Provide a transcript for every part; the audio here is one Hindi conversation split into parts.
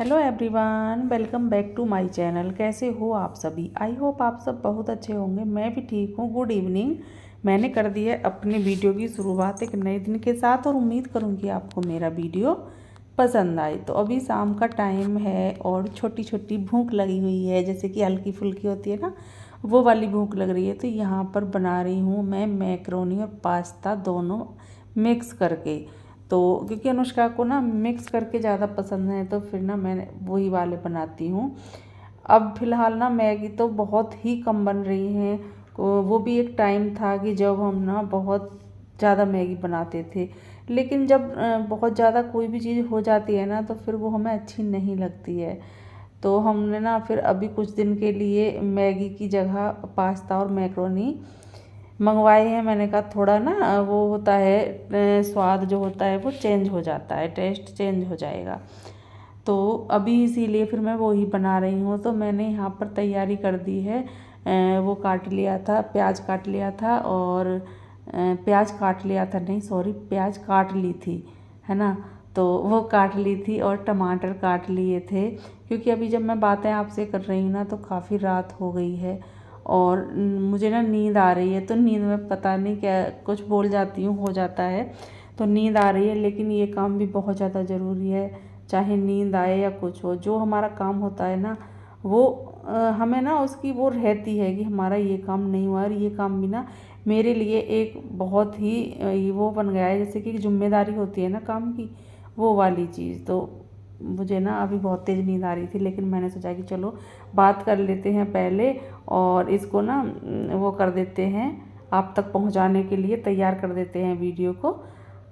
hello everyone welcome back to my channel कैसे हो आप सभी आई होप आप सब बहुत अच्छे होंगे मैं भी ठीक हूँ गुड इवनिंग मैंने कर दी है अपने वीडियो की शुरुआत एक नए दिन के साथ और उम्मीद करूँगी आपको मेरा वीडियो पसंद आए तो अभी शाम का टाइम है और छोटी छोटी भूख लगी हुई है जैसे कि हल्की फुल्की होती है ना वो वाली भूख लग रही है तो यहाँ पर बना रही हूँ मैं मैक्रोनी और पास्ता दोनों मिक्स करके तो क्योंकि अनुष्का को ना मिक्स करके ज़्यादा पसंद है तो फिर ना मैं वही वाले बनाती हूँ अब फ़िलहाल ना मैगी तो बहुत ही कम बन रही हैं वो भी एक टाइम था कि जब हम ना बहुत ज़्यादा मैगी बनाते थे लेकिन जब बहुत ज़्यादा कोई भी चीज़ हो जाती है ना तो फिर वो हमें अच्छी नहीं लगती है तो हमने ना फिर अभी कुछ दिन के लिए मैगी की जगह पास्ता और मैक्रोनी मंगवाए हैं मैंने कहा थोड़ा ना वो होता है स्वाद जो होता है वो चेंज हो जाता है टेस्ट चेंज हो जाएगा तो अभी इसीलिए फिर मैं वही बना रही हूँ तो मैंने यहाँ पर तैयारी कर दी है वो काट लिया था प्याज काट लिया था और प्याज काट लिया था नहीं सॉरी प्याज काट ली थी है ना तो वो काट ली थी और टमाटर काट लिए थे क्योंकि अभी जब मैं बातें आपसे कर रही हूँ ना तो काफ़ी रात हो गई है और मुझे ना नींद आ रही है तो नींद में पता नहीं क्या कुछ बोल जाती हूँ हो जाता है तो नींद आ रही है लेकिन ये काम भी बहुत ज़्यादा ज़रूरी है चाहे नींद आए या कुछ हो जो हमारा काम होता है ना वो आ, हमें ना उसकी वो रहती है कि हमारा ये काम नहीं हुआ और ये काम भी ना मेरे लिए एक बहुत ही वो बन गया है जैसे कि जिम्मेदारी होती है ना काम की वो वाली चीज़ तो मुझे ना अभी बहुत तेज़ नींद आ रही थी लेकिन मैंने सोचा कि चलो बात कर लेते हैं पहले और इसको ना वो कर देते हैं आप तक पहुंचाने के लिए तैयार कर देते हैं वीडियो को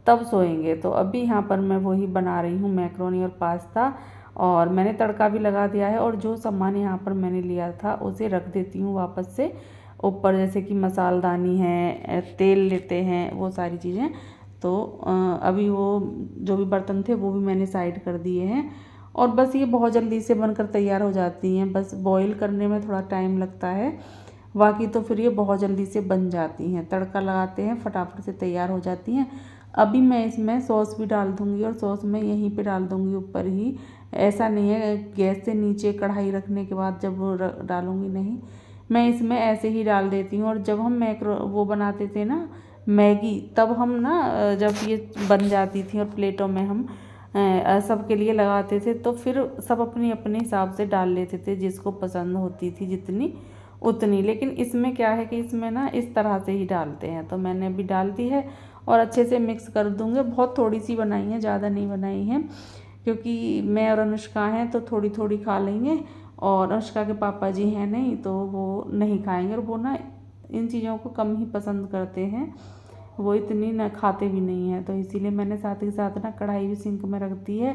तब सोएंगे तो अभी यहाँ पर मैं वही बना रही हूँ मैक्रोनी और पास्ता और मैंने तड़का भी लगा दिया है और जो सामान यहाँ पर मैंने लिया था उसे रख देती हूँ वापस से ऊपर जैसे कि मसालदानी है तेल लेते हैं वो सारी चीज़ें तो अभी वो जो भी बर्तन थे वो भी मैंने साइड कर दिए हैं और बस ये बहुत जल्दी से बनकर तैयार हो जाती हैं बस बॉईल करने में थोड़ा टाइम लगता है बाकी तो फिर ये बहुत जल्दी से बन जाती हैं तड़का लगाते हैं फटाफट से तैयार हो जाती हैं अभी मैं इसमें सॉस भी डाल दूँगी और सॉस मैं यहीं पर डाल दूँगी ऊपर ही ऐसा नहीं है गैस से नीचे कढ़ाई रखने के बाद जब डालूँगी नहीं मैं इसमें ऐसे ही डाल देती हूँ और जब हम मैक्रो वो बनाते थे ना मैगी तब हम ना जब ये बन जाती थी और प्लेटों में हम सबके लिए लगाते थे तो फिर सब अपने अपने हिसाब से डाल लेते थे जिसको पसंद होती थी जितनी उतनी लेकिन इसमें क्या है कि इसमें ना इस तरह से ही डालते हैं तो मैंने अभी डाल दी है और अच्छे से मिक्स कर दूँगी बहुत थोड़ी सी बनाई है ज़्यादा नहीं बनाई है क्योंकि मैं और अनुष्का हैं तो थोड़ी थोड़ी खा लेंगे और अनुष्का के पापा जी हैं नहीं तो वो नहीं खाएंगे और वो ना इन चीज़ों को कम ही पसंद करते हैं वो इतनी ना खाते भी नहीं है तो इसीलिए मैंने साथ ही साथ ना कढ़ाई भी सिंक में रख दी है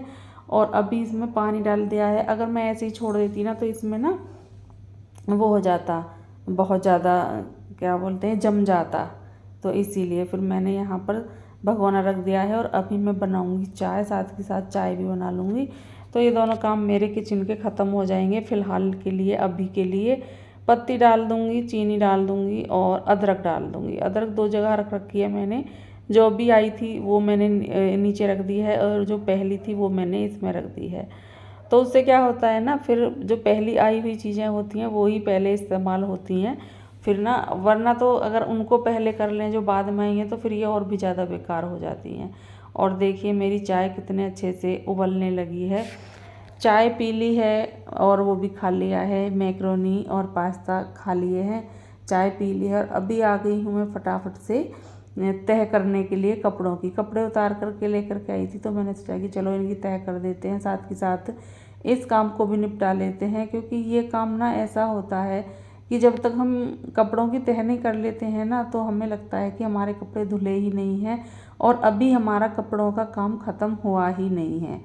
और अभी इसमें पानी डाल दिया है अगर मैं ऐसे ही छोड़ देती ना तो इसमें ना वो हो जाता बहुत ज़्यादा क्या बोलते हैं जम जाता तो इसीलिए फिर मैंने यहाँ पर भगवाना रख दिया है और अभी मैं बनाऊँगी चाय साथ के साथ चाय भी बना लूँगी तो ये दोनों काम मेरे किचन के ख़त्म हो जाएंगे फ़िलहाल के लिए अभी के लिए पत्ती डाल दूँगी चीनी डाल दूँगी और अदरक डाल दूँगी अदरक दो जगह रख रखी है मैंने जो अभी आई थी वो मैंने नीचे रख दी है और जो पहली थी वो मैंने इसमें रख दी है तो उससे क्या होता है ना फिर जो पहली आई हुई चीज़ें होती हैं वो ही पहले इस्तेमाल होती हैं फिर ना वरना तो अगर उनको पहले कर लें जो बाद में आई हैं तो फिर ये और भी ज़्यादा बेकार हो जाती हैं और देखिए मेरी चाय कितने अच्छे से उबलने लगी है चाय पी ली है और वो भी खा लिया है मैक्रोनी और पास्ता खा लिए हैं चाय पी ली है और अभी आ गई हूँ मैं फटाफट से तह करने के लिए कपड़ों की कपड़े उतार करके लेकर के आई थी तो मैंने सोचा कि चलो इनकी तह कर देते हैं साथ के साथ इस काम को भी निपटा लेते हैं क्योंकि ये काम ना ऐसा होता है कि जब तक हम कपड़ों की तह नहीं कर लेते हैं ना तो हमें लगता है कि हमारे कपड़े धुले ही नहीं हैं और अभी हमारा कपड़ों का काम ख़त्म हुआ ही नहीं है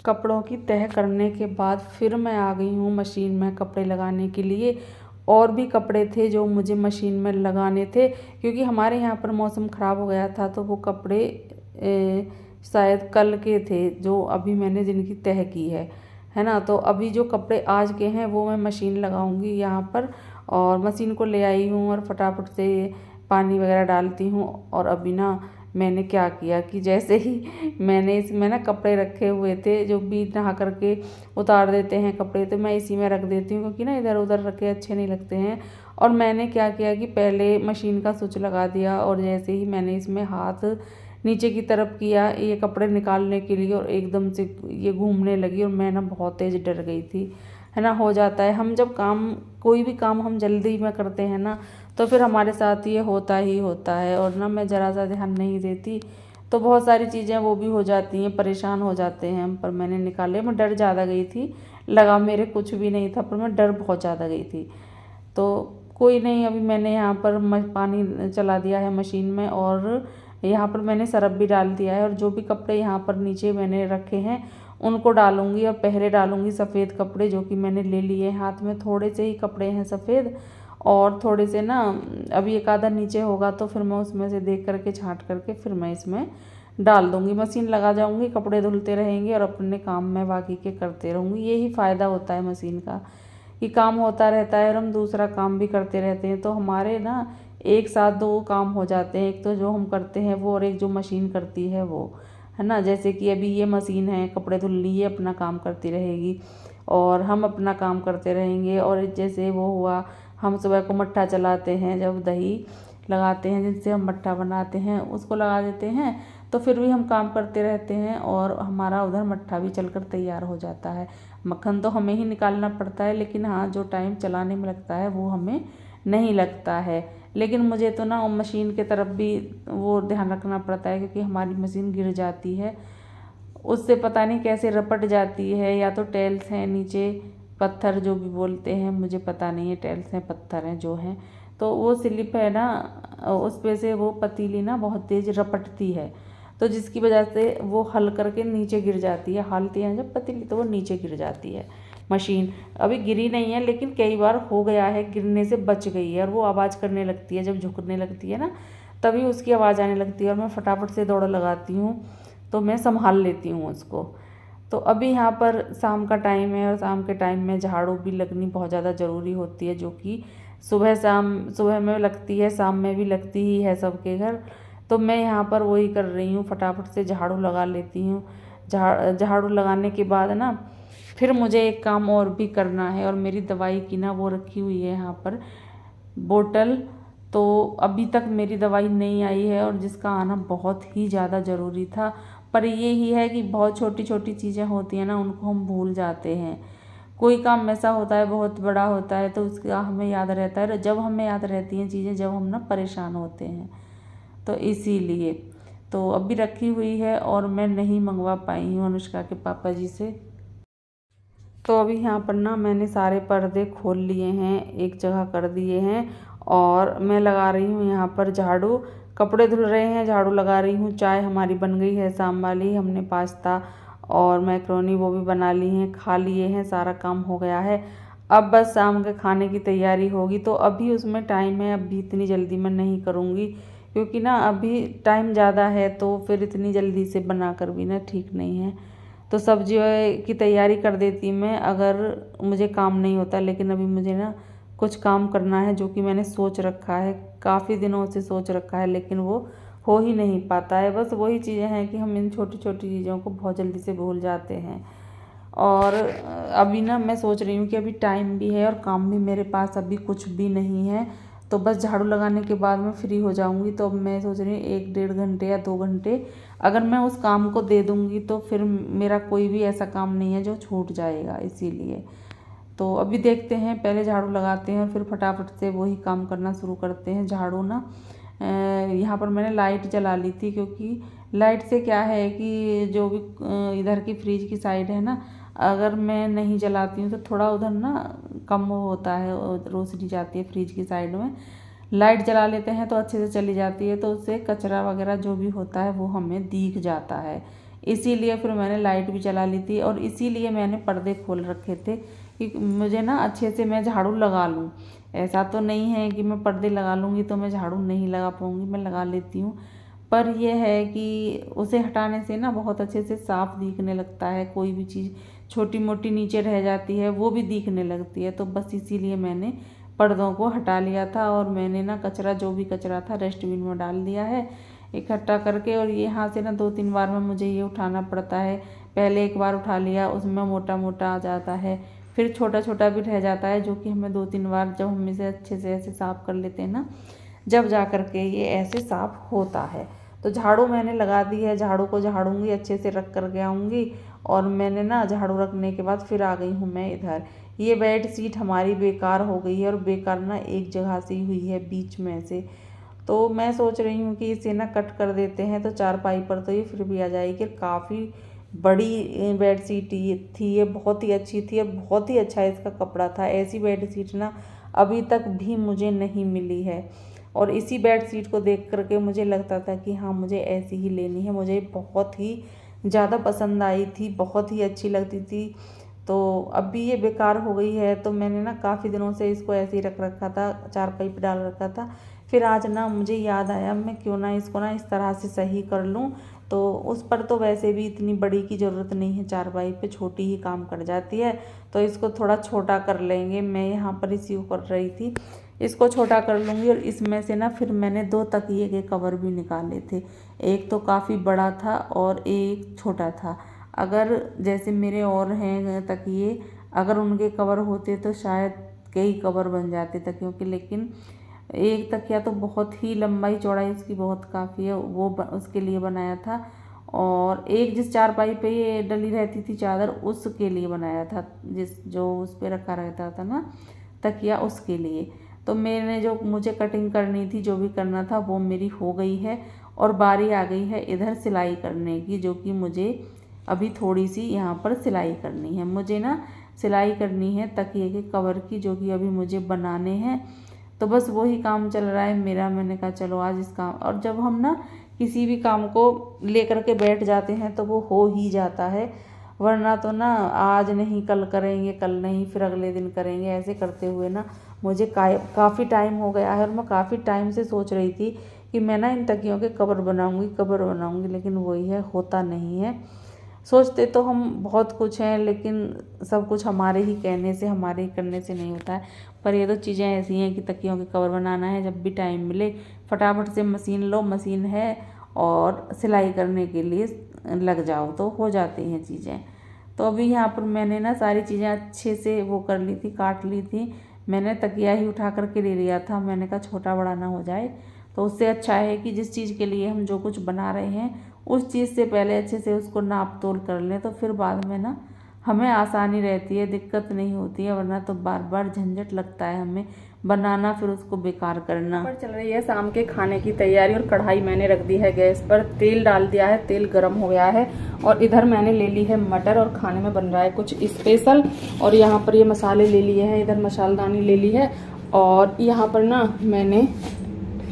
कपड़ों की तह करने के बाद फिर मैं आ गई हूँ मशीन में कपड़े लगाने के लिए और भी कपड़े थे जो मुझे मशीन में लगाने थे क्योंकि हमारे यहाँ पर मौसम ख़राब हो गया था तो वो कपड़े शायद कल के थे जो अभी मैंने जिनकी तह की है है ना तो अभी जो कपड़े आज के हैं वो मैं मशीन लगाऊंगी यहाँ पर और मशीन को ले आई हूँ और फटाफट से पानी वगैरह डालती हूँ और अभी ना मैंने क्या किया कि जैसे ही मैंने इसमें ना कपड़े रखे हुए थे जो भी नहा करके उतार देते हैं कपड़े तो मैं इसी में रख देती हूँ क्योंकि ना इधर उधर रखे अच्छे नहीं लगते हैं और मैंने क्या किया कि पहले मशीन का स्विच लगा दिया और जैसे ही मैंने इसमें हाथ नीचे की तरफ किया ये कपड़े निकालने के लिए और एकदम से ये घूमने लगी और मैं ना बहुत तेज़ डर गई थी है ना हो जाता है हम जब काम कोई भी काम हम जल्दी में करते हैं ना तो फिर हमारे साथ ये होता ही होता है और ना मैं ज़रा सा ध्यान नहीं देती तो बहुत सारी चीज़ें वो भी हो जाती हैं परेशान हो जाते हैं हम पर मैंने निकाले मैं डर ज़्यादा गई थी लगा मेरे कुछ भी नहीं था पर मैं डर बहुत ज़्यादा गई थी तो कोई नहीं अभी मैंने यहाँ पर पानी चला दिया है मशीन में और यहाँ पर मैंने सरफ भी डाल दिया है और जो भी कपड़े यहाँ पर नीचे मैंने रखे हैं उनको डालूँगी और पहले डालूँगी सफ़ेद कपड़े जो कि मैंने ले लिए हाथ में थोड़े से ही कपड़े हैं सफ़ेद और थोड़े से ना अभी एक आधा नीचे होगा तो फिर मैं उसमें से देख करके छाँट करके फिर मैं इसमें डाल दूँगी मशीन लगा जाऊँगी कपड़े धुलते रहेंगे और अपने काम में बाकी के करते रहूँगी यही फ़ायदा होता है मशीन का कि काम होता रहता है और हम दूसरा काम भी करते रहते हैं तो हमारे ना एक साथ दो काम हो जाते हैं एक तो जो हम करते हैं वो और एक जो मशीन करती है वो है ना जैसे कि अभी ये मशीन है कपड़े धुलनी ये अपना काम करती रहेगी और हम अपना काम करते रहेंगे और जैसे वो हुआ हम सुबह को मट्ठा चलाते हैं जब दही लगाते हैं जिनसे हम मट्ठा बनाते हैं उसको लगा देते हैं तो फिर भी हम काम करते रहते हैं और हमारा उधर मट्ठा भी चलकर तैयार हो जाता है मक्खन तो हमें ही निकालना पड़ता है लेकिन हाँ जो टाइम चलाने में लगता है वो हमें नहीं लगता है लेकिन मुझे तो ना मशीन के तरफ भी वो ध्यान रखना पड़ता है क्योंकि हमारी मशीन गिर जाती है उससे पता नहीं कैसे रपट जाती है या तो टेल्स हैं नीचे पत्थर जो भी बोलते हैं मुझे पता नहीं है टेल्स हैं पत्थर हैं जो हैं तो वो स्लिप है ना उस पर से वो पतीली ना बहुत तेज़ रपटती है तो जिसकी वजह से वो हल करके नीचे गिर जाती है हालती है जब पतीली तो वो नीचे गिर जाती है मशीन अभी गिरी नहीं है लेकिन कई बार हो गया है गिरने से बच गई है और वो आवाज़ करने लगती है जब झुकने लगती है ना तभी उसकी आवाज़ आने लगती है और मैं फटाफट से दौड़ लगाती हूँ तो मैं संभाल लेती हूँ उसको तो अभी यहाँ पर शाम का टाइम है और शाम के टाइम में झाड़ू भी लगनी बहुत ज़्यादा ज़रूरी होती है जो कि सुबह शाम सुबह में लगती है शाम में भी लगती ही है सबके घर तो मैं यहाँ पर वही कर रही हूँ फटाफट से झाड़ू लगा लेती हूँ झाड़ झाड़ू लगाने के बाद ना फिर मुझे एक काम और भी करना है और मेरी दवाई की ना वो रखी हुई है यहाँ पर बोतल तो अभी तक मेरी दवाई नहीं आई है और जिसका आना बहुत ही ज़्यादा ज़रूरी था पर ये ही है कि बहुत छोटी छोटी चीज़ें होती हैं ना उनको हम भूल जाते हैं कोई काम ऐसा होता है बहुत बड़ा होता है तो उसका हमें याद रहता है जब हमें याद रहती हैं चीज़ें जब हम ना परेशान होते हैं तो इसीलिए तो अभी रखी हुई है और मैं नहीं मंगवा पाई हूँ अनुष्का के पापा जी से तो अभी यहाँ पर ना मैंने सारे पर्दे खोल लिए हैं एक जगह कर दिए हैं और मैं लगा रही हूँ यहाँ पर झाड़ू कपड़े धुल रहे हैं झाड़ू लगा रही हूँ चाय हमारी बन गई है शाम वाली हमने पास्ता और मैक्रोनी वो भी बना ली हैं खा लिए हैं सारा काम हो गया है अब बस शाम के खाने की तैयारी होगी तो अभी उसमें टाइम है अभी इतनी जल्दी मैं नहीं करूँगी क्योंकि ना अभी टाइम ज़्यादा है तो फिर इतनी जल्दी से बना कर भी ना ठीक नहीं है तो सब्जियों की तैयारी कर देती मैं अगर मुझे काम नहीं होता लेकिन अभी मुझे ना कुछ काम करना है जो कि मैंने सोच रखा है काफ़ी दिनों से सोच रखा है लेकिन वो हो ही नहीं पाता है बस वही चीज़ें हैं कि हम इन छोटी छोटी चीज़ों को बहुत जल्दी से भूल जाते हैं और अभी ना मैं सोच रही हूँ कि अभी टाइम भी है और काम भी मेरे पास अभी कुछ भी नहीं है तो बस झाड़ू लगाने के बाद मैं फ्री हो जाऊंगी तो अब मैं सोच रही हूँ एक डेढ़ घंटे या दो घंटे अगर मैं उस काम को दे दूंगी तो फिर मेरा कोई भी ऐसा काम नहीं है जो छूट जाएगा इसीलिए तो अभी देखते हैं पहले झाड़ू लगाते हैं और फिर फटाफट से वही काम करना शुरू करते हैं झाड़ू ना यहाँ पर मैंने लाइट जला ली थी क्योंकि लाइट से क्या है कि जो भी इधर की फ्रिज की साइड है ना अगर मैं नहीं जलाती हूँ तो थोड़ा उधर ना कम वो होता है रोशनी जाती है फ्रिज की साइड में लाइट जला लेते हैं तो अच्छे से चली जाती है तो उससे कचरा वगैरह जो भी होता है वो हमें दिख जाता है इसीलिए फिर मैंने लाइट भी जला ली थी और इसीलिए मैंने पर्दे खोल रखे थे कि मुझे ना अच्छे से मैं झाड़ू लगा लूँ ऐसा तो नहीं है कि मैं पर्दे लगा लूँगी तो मैं झाड़ू नहीं लगा पाऊँगी मैं लगा लेती हूँ पर यह है कि उसे हटाने से ना बहुत अच्छे से साफ दिखने लगता है कोई भी चीज़ छोटी मोटी नीचे रह जाती है वो भी दिखने लगती है तो बस इसीलिए मैंने पर्दों को हटा लिया था और मैंने ना कचरा जो भी कचरा था डस्टबिन में डाल दिया है इकट्ठा करके और ये यहाँ से ना दो तीन बार में मुझे ये उठाना पड़ता है पहले एक बार उठा लिया उसमें मोटा मोटा आ जाता है फिर छोटा छोटा भी रह जाता है जो कि हमें दो तीन बार जब हम इसे अच्छे से ऐसे साफ़ कर लेते हैं ना जब जा कर के ये ऐसे साफ़ होता है तो झाड़ू मैंने लगा दी है झाड़ू को झाड़ूंगी अच्छे से रख कर गया आऊँगी और मैंने ना झाड़ू रखने के बाद फिर आ गई हूँ मैं इधर ये बेड सीट हमारी बेकार हो गई है और बेकार ना एक जगह से हुई है बीच में से तो मैं सोच रही हूँ कि इसे ना कट कर देते हैं तो चारपाई पर तो ये फिर भी आ जाएगी काफ़ी बड़ी बेड सीट थी ये बहुत ही अच्छी थी और बहुत ही अच्छा इसका कपड़ा था ऐसी बेड सीट ना अभी तक भी मुझे नहीं मिली है और इसी बेड सीट को देख करके मुझे लगता था कि हाँ मुझे ऐसी ही लेनी है मुझे बहुत ही ज़्यादा पसंद आई थी बहुत ही अच्छी लगती थी तो अब भी ये बेकार हो गई है तो मैंने ना काफ़ी दिनों से इसको ऐसे ही रख रखा था चार पाइप डाल रखा था फिर आज ना मुझे याद आया मैं क्यों ना इसको ना इस तरह से सही कर लूँ तो उस पर तो वैसे भी इतनी बड़ी की ज़रूरत नहीं है चारपाई पे छोटी ही काम कर जाती है तो इसको थोड़ा छोटा कर लेंगे मैं यहाँ पर इसी कर रही थी इसको छोटा कर लूँगी और इसमें से ना फिर मैंने दो तकिए के कवर भी निकाले थे एक तो काफ़ी बड़ा था और एक छोटा था अगर जैसे मेरे और हैं तकिए अगर उनके कवर होते तो शायद कई कवर बन जाते तकियों के लेकिन एक तकिया तो बहुत ही लंबाई चौड़ाई उसकी बहुत काफ़ी है वो उसके लिए बनाया था और एक जिस चारपाई पे ये डली रहती थी चादर उसके लिए बनाया था जिस जो उस पर रखा रहता था ना तकिया उसके लिए तो मैंने जो मुझे कटिंग करनी थी जो भी करना था वो मेरी हो गई है और बारी आ गई है इधर सिलाई करने की जो कि मुझे अभी थोड़ी सी यहाँ पर सिलाई करनी है मुझे ना सिलाई करनी है तकिए के कवर की जो कि अभी मुझे बनाने हैं तो बस वही काम चल रहा है मेरा मैंने कहा चलो आज इस काम और जब हम ना किसी भी काम को लेकर के बैठ जाते हैं तो वो हो ही जाता है वरना तो ना आज नहीं कल करेंगे कल नहीं फिर अगले दिन करेंगे ऐसे करते हुए ना मुझे काफ़ी टाइम हो गया है और मैं काफ़ी टाइम से सोच रही थी कि मैं ना इन तकियों के कबर बनाऊंगी कबर बनाऊंगी लेकिन वही है होता नहीं है सोचते तो हम बहुत कुछ हैं लेकिन सब कुछ हमारे ही कहने से हमारे ही करने से नहीं होता है पर ये तो चीज़ें ऐसी हैं कि तकियों के कवर बनाना है जब भी टाइम मिले फटाफट से मशीन लो मशीन है और सिलाई करने के लिए लग जाओ तो हो जाती हैं चीज़ें तो अभी यहाँ पर मैंने ना सारी चीज़ें अच्छे से वो कर ली थी काट ली थी मैंने तकिया ही उठा करके ले लिया था मैंने कहा छोटा बड़ा ना हो जाए तो उससे अच्छा है कि जिस चीज़ के लिए हम जो कुछ बना रहे हैं उस चीज़ से पहले अच्छे से उसको नाप तोल कर लें तो फिर बाद में ना हमें आसानी रहती है दिक्कत नहीं होती है वरना तो बार बार झंझट लगता है हमें बनाना फिर उसको बेकार करना पर चल रही है शाम के खाने की तैयारी और कढ़ाई मैंने रख दी है गैस पर तेल डाल दिया है तेल गर्म हो गया है और इधर मैंने ले ली है मटर और खाने में बन रहा है कुछ स्पेशल और यहाँ पर ये मसाले ले लिए हैं इधर मसालदानी ले ली है और यहाँ पर ना मैंने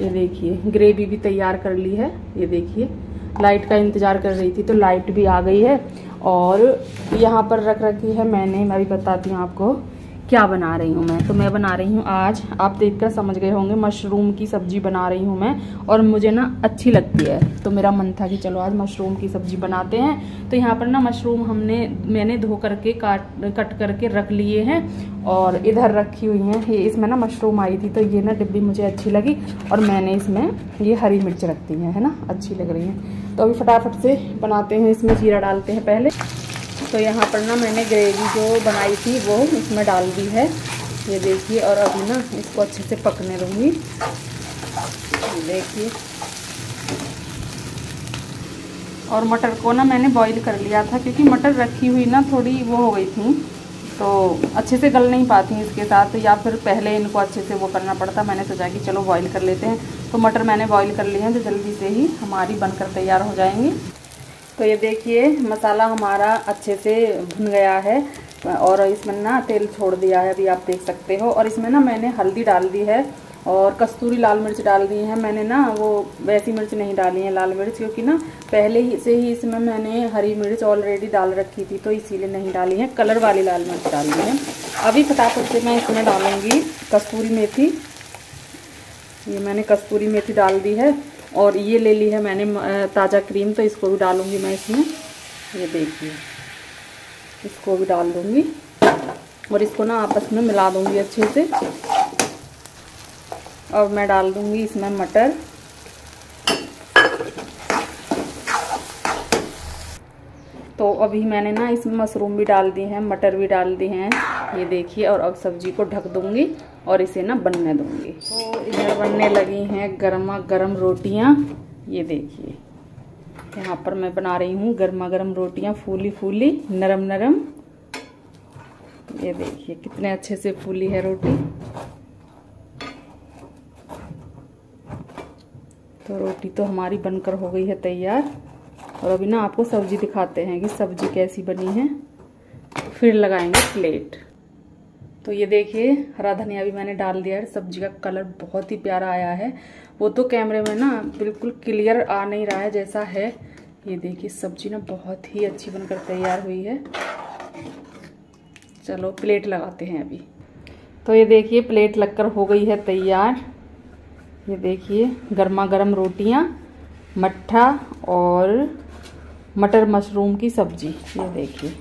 ये देखिए ग्रेवी भी तैयार कर ली है ये देखिए लाइट का इंतज़ार कर रही थी तो लाइट भी आ गई है और यहाँ पर रख रखी है मैंने मैं भी बताती हूँ आपको क्या बना रही हूँ मैं तो मैं बना रही हूँ आज आप देखकर समझ गए होंगे मशरूम की सब्जी बना रही हूँ मैं और मुझे ना अच्छी लगती है तो मेरा मन था कि चलो आज मशरूम की सब्जी बनाते हैं तो यहाँ पर ना मशरूम हमने मैंने धो करके काट कट करके रख लिए हैं और इधर रखी हुई हैं ये इसमें ना मशरूम आई थी तो ये ना डिब्बी मुझे अच्छी लगी और मैंने इसमें ये हरी मिर्च रख दी है, है ना अच्छी लग रही है तो अभी फटाफट से बनाते हैं इसमें जीरा डालते हैं पहले तो यहाँ पर ना मैंने ग्रेवी जो बनाई थी वो इसमें डाल दी है ये देखिए और अभी ना इसको अच्छे से पकने दूँगी देखिए और मटर को ना मैंने बॉईल कर लिया था क्योंकि मटर रखी हुई ना थोड़ी वो हो गई थी तो अच्छे से गल नहीं पाती इसके साथ या फिर पहले इनको अच्छे से वो करना पड़ता मैंने सोचा कि चलो बॉईल कर लेते हैं तो मटर मैंने बॉईल कर लिए हैं तो जल्दी से ही हमारी बनकर तैयार हो जाएंगी तो ये देखिए मसाला हमारा अच्छे से भुन गया है और इसमें ना तेल छोड़ दिया है अभी आप देख सकते हो और इसमें ना मैंने हल्दी डाल दी है और कस्तूरी लाल मिर्च डाल दी है मैंने ना वो वैसी मिर्च नहीं डाली है लाल मिर्च क्योंकि ना पहले ही से ही इसमें मैंने हरी मिर्च ऑलरेडी डाल रखी थी तो इसीलिए नहीं डाली है कलर वाली लाल मिर्च डाली है अभी फटाफट से मैं इसमें डालूंगी कस्तूरी मेथी ये मैंने कस्तूरी मेथी डाल दी है और ये ले ली है मैंने ताज़ा क्रीम तो इसको भी डालूंगी मैं इसमें ये देखिए इसको भी डाल दूंगी और इसको ना आपस में मिला दूंगी अच्छे से और मैं डाल दूँगी इसमें मटर तो अभी मैंने ना इसमें मशरूम भी डाल दी हैं मटर भी डाल दी हैं ये देखिए और अब सब्ज़ी को ढक दूँगी और इसे ना बनने दूंगी तो इधर बनने लगी हैं गर्मा गर्म रोटियां ये देखिए यहाँ पर मैं बना रही हूँ गर्मा गर्म रोटियाँ फूली फूली नरम नरम ये देखिए कितने अच्छे से फूली है रोटी तो रोटी तो हमारी बनकर हो गई है तैयार और अभी ना आपको सब्जी दिखाते हैं कि सब्जी कैसी बनी है फिर लगाएंगे प्लेट तो ये देखिए हरा धनिया भी मैंने डाल दिया है सब्जी का कलर बहुत ही प्यारा आया है वो तो कैमरे में ना बिल्कुल क्लियर आ नहीं रहा है जैसा है ये देखिए सब्जी ना बहुत ही अच्छी बनकर तैयार हुई है चलो प्लेट लगाते हैं अभी तो ये देखिए प्लेट लगकर हो गई है तैयार ये देखिए गर्मा गर्म रोटियाँ मट्ठा और मटर मशरूम की सब्जी ये देखिए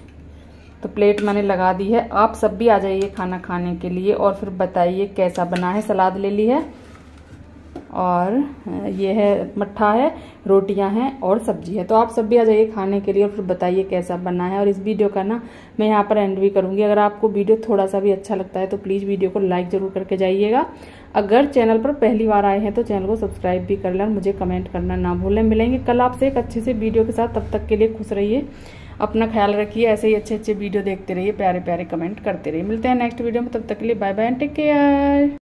तो प्लेट मैंने लगा दी है आप सब भी आ जाइए खाना खाने के लिए और फिर बताइए कैसा बना है सलाद ले ली है और ये है मट्ठा है रोटियां हैं और सब्जी है तो आप सब भी आ जाइए खाने के लिए और फिर बताइए कैसा बना है और इस वीडियो का ना मैं यहाँ पर एंड भी करूँगी अगर आपको वीडियो थोड़ा सा भी अच्छा लगता है तो प्लीज़ वीडियो को लाइक ज़रूर करके जाइएगा अगर चैनल पर पहली बार आए हैं तो चैनल को सब्सक्राइब भी कर लें मुझे कमेंट करना ना भूलें मिलेंगे कल आपसे एक अच्छे से वीडियो के साथ तब तक के लिए खुश रहिए अपना ख्याल रखिए ऐसे ही अच्छे अच्छे वीडियो देखते रहिए प्यारे प्यारे कमेंट करते रहिए मिलते हैं नेक्स्ट वीडियो में तब तक के लिए बाय बाय टेक केयर